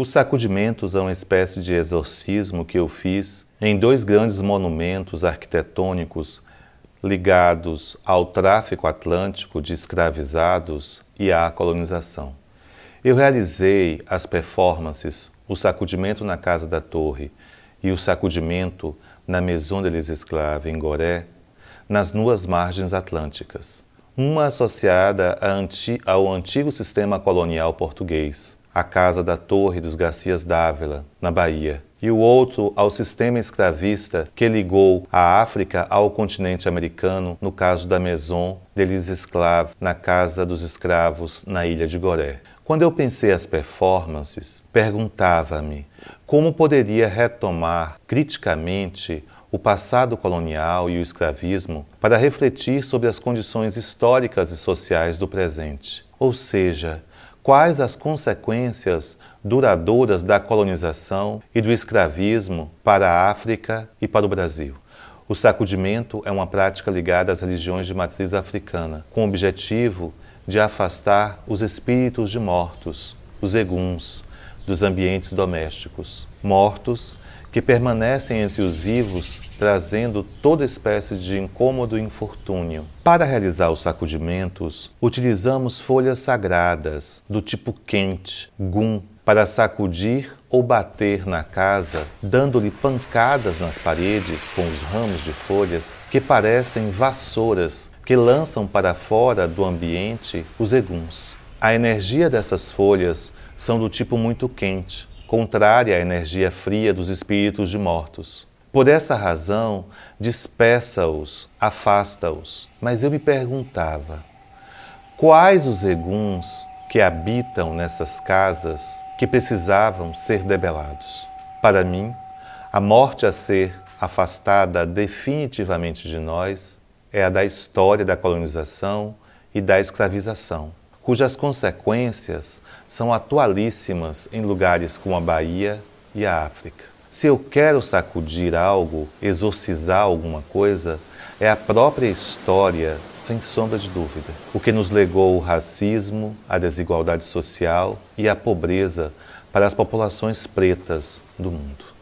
Os sacudimentos é uma espécie de exorcismo que eu fiz em dois grandes monumentos arquitetônicos ligados ao tráfico atlântico de escravizados e à colonização. Eu realizei as performances O Sacudimento na Casa da Torre e O Sacudimento na Maison de les Esclaves, em Goré, nas duas margens atlânticas. Uma associada ao antigo sistema colonial português, à Casa da Torre dos Garcias Dávila, na Bahia, e o outro ao sistema escravista que ligou a África ao continente americano, no caso da Maison deles Esclave, na Casa dos Escravos, na Ilha de Goré. Quando eu pensei as performances, perguntava-me como poderia retomar criticamente o passado colonial e o escravismo para refletir sobre as condições históricas e sociais do presente. Ou seja, quais as consequências duradouras da colonização e do escravismo para a África e para o Brasil. O sacudimento é uma prática ligada às religiões de matriz africana, com o objetivo de afastar os espíritos de mortos, os eguns, dos ambientes domésticos, mortos que permanecem entre os vivos, trazendo toda espécie de incômodo e infortúnio. Para realizar os sacudimentos, utilizamos folhas sagradas, do tipo quente, gum, para sacudir ou bater na casa, dando-lhe pancadas nas paredes com os ramos de folhas que parecem vassouras que lançam para fora do ambiente os eguns. A energia dessas folhas são do tipo muito quente, contrária à energia fria dos espíritos de mortos. Por essa razão, dispersa-os, afasta-os. Mas eu me perguntava: quais os eguns que habitam nessas casas que precisavam ser debelados? Para mim, a morte a ser afastada definitivamente de nós é a da história da colonização e da escravização cujas consequências são atualíssimas em lugares como a Bahia e a África. Se eu quero sacudir algo, exorcizar alguma coisa, é a própria história, sem sombra de dúvida, o que nos legou o racismo, a desigualdade social e a pobreza para as populações pretas do mundo.